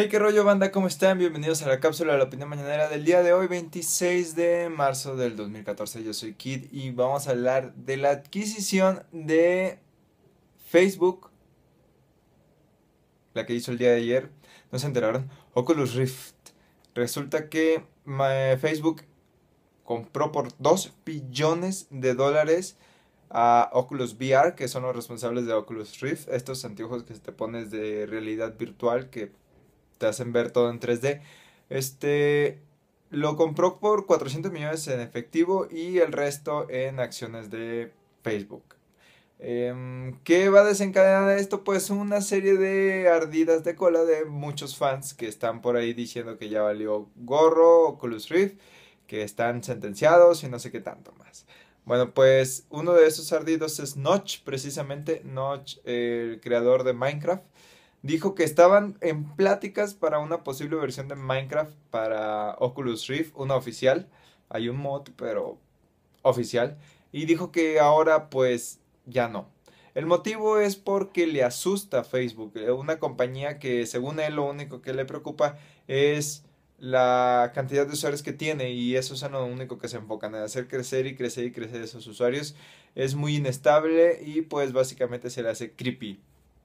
Hey, qué rollo banda, ¿cómo están? Bienvenidos a la cápsula de la opinión mañanera del día de hoy, 26 de marzo del 2014. Yo soy Kid y vamos a hablar de la adquisición de Facebook, la que hizo el día de ayer. No se enteraron. Oculus Rift. Resulta que Facebook compró por 2 billones de dólares a Oculus VR, que son los responsables de Oculus Rift, estos anteojos que te pones de realidad virtual que te hacen ver todo en 3D. Este lo compró por 400 millones en efectivo y el resto en acciones de Facebook. Em, ¿Qué va a desencadenar esto? Pues una serie de ardidas de cola de muchos fans que están por ahí diciendo que ya valió gorro o Oculus Rift, que están sentenciados y no sé qué tanto más. Bueno, pues uno de esos ardidos es Notch, precisamente Notch, el creador de Minecraft dijo que estaban en pláticas para una posible versión de Minecraft para Oculus Rift, una oficial. Hay un mod, pero oficial. Y dijo que ahora pues ya no. El motivo es porque le asusta Facebook, eh, una compañía que según él lo único que le preocupa es la cantidad de usuarios que tiene y eso es lo único que se enfocan en hacer crecer y crecer y crecer esos usuarios es muy inestable y pues básicamente se le hace creepy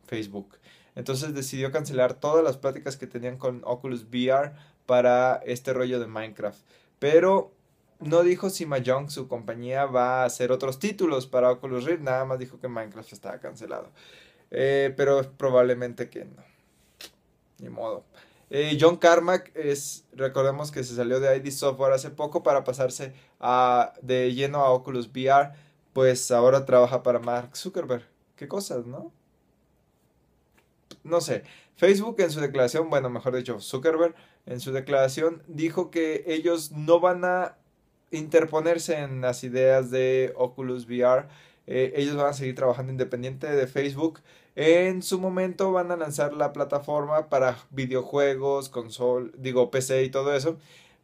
Facebook. Entonces decidió cancelar todas las pláticas que tenían con Oculus VR para este rollo de Minecraft. Pero no dijo si Mahjong, su compañía, va a hacer otros títulos para Oculus Rift. Nada más dijo que Minecraft estaba cancelado. Eh, pero probablemente que no. Ni modo. Eh, John Carmack es, recordemos que se salió de ID Software hace poco para pasarse de lleno a Oculus VR. Pues ahora trabaja para Mark Zuckerberg. Qué cosas, ¿no? no sé, Facebook en su declaración, bueno, mejor dicho, Zuckerberg en su declaración dijo que ellos no van a interponerse en las ideas de Oculus VR. Eh, ellos van a seguir trabajando independiente de Facebook. En su momento van a lanzar la plataforma para videojuegos, console, digo PC y todo eso.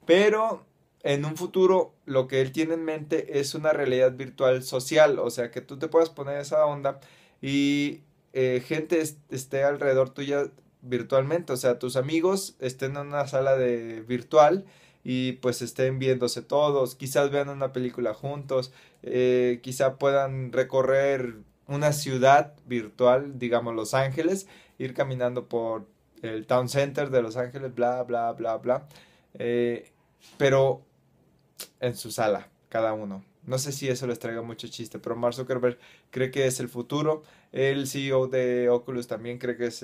Pero en un futuro lo que él tiene en mente es una realidad virtual social. O sea que tú te puedas poner esa onda y eh, gente esté alrededor tuya virtualmente, o sea, tus amigos estén en una sala de virtual y pues estén viéndose todos, quizás vean una película juntos, quizás eh, quizá puedan recorrer una ciudad virtual, digamos Los Ángeles, ir caminando por el Town Center de Los Ángeles, bla, bla, bla, bla, eh, pero en su sala, cada uno. No sé si eso les traiga mucho chiste, pero Mark Zuckerberg cree que es el futuro. El CEO de Oculus también cree que es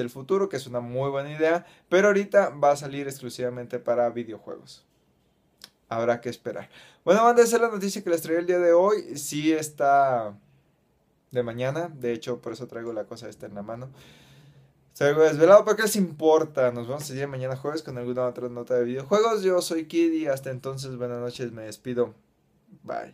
el futuro, que es una muy buena idea, pero ahorita va a salir exclusivamente para videojuegos. Habrá que esperar. Bueno, van a ser la noticia que les traigo el día de hoy. Sí está de mañana, de hecho por eso traigo la cosa esta en la mano. Salgo desvelado, pero qué les importa? Nos vemos el día mañana jueves con alguna otra nota de videojuegos. Yo soy y hasta entonces, buenas noches, me despido. Bye.